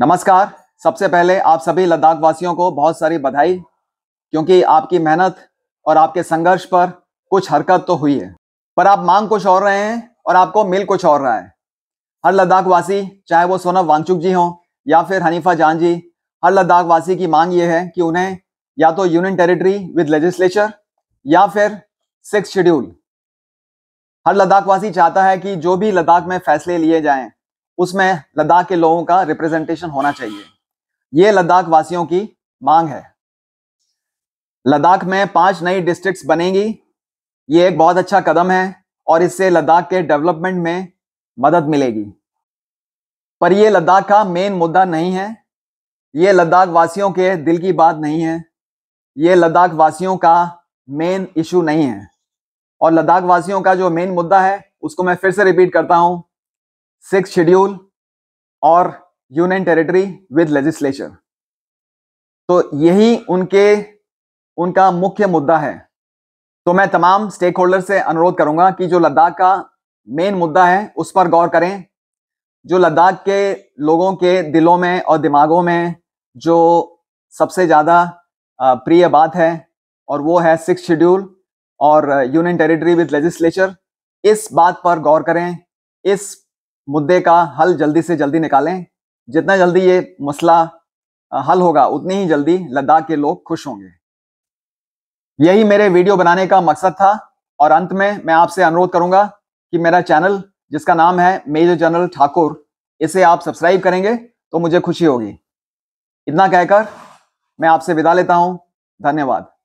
नमस्कार सबसे पहले आप सभी लद्दाख वासियों को बहुत सारी बधाई क्योंकि आपकी मेहनत और आपके संघर्ष पर कुछ हरकत तो हुई है पर आप मांग कुछ और रहे हैं और आपको मिल कुछ और रहा है हर लद्दाख वासी चाहे वो सोनम वांगचुक जी हों या फिर हनीफा जान जी हर लद्दाख वासी की मांग ये है कि उन्हें या तो यूनियन टेरिटरी विद लेजिस्लेचर या फिर सिक्स शेड्यूल हर लद्दाख वासी चाहता है कि जो भी लद्दाख में फैसले लिए जाएं उसमें लद्दाख के लोगों का रिप्रेजेंटेशन होना चाहिए ये लद्दाख वासियों की मांग है लद्दाख में पांच नई डिस्ट्रिक्ट्स बनेंगी ये एक बहुत अच्छा कदम है और इससे लद्दाख के डेवलपमेंट में मदद मिलेगी पर यह लद्दाख का मेन मुद्दा नहीं है ये लद्दाख वासियों के दिल की बात नहीं है ये लद्दाख वासियों का मेन इशू नहीं है और लद्दाख वासियों का जो मेन मुद्दा है उसको मैं फिर से रिपीट करता हूँ सिक्स शेड्यूल और यूनियन टेरिटरी विद लेजिस्लेचर तो यही उनके उनका मुख्य मुद्दा है तो मैं तमाम स्टेक होल्डर से अनुरोध करूंगा कि जो लद्दाख का मेन मुद्दा है उस पर गौर करें जो लद्दाख के लोगों के दिलों में और दिमागों में जो सबसे ज़्यादा प्रिय बात है और वो है सिक्स शेड्यूल और यूनियन टेरिटरी विद लेजिस्लेचर इस बात पर गौर करें इस मुद्दे का हल जल्दी से जल्दी निकालें जितना जल्दी ये मसला हल होगा उतनी ही जल्दी लद्दाख के लोग खुश होंगे यही मेरे वीडियो बनाने का मकसद था और अंत में मैं आपसे अनुरोध करूंगा कि मेरा चैनल जिसका नाम है मेजर जनरल ठाकुर इसे आप सब्सक्राइब करेंगे तो मुझे खुशी होगी इतना कहकर मैं आपसे विदा लेता हूं धन्यवाद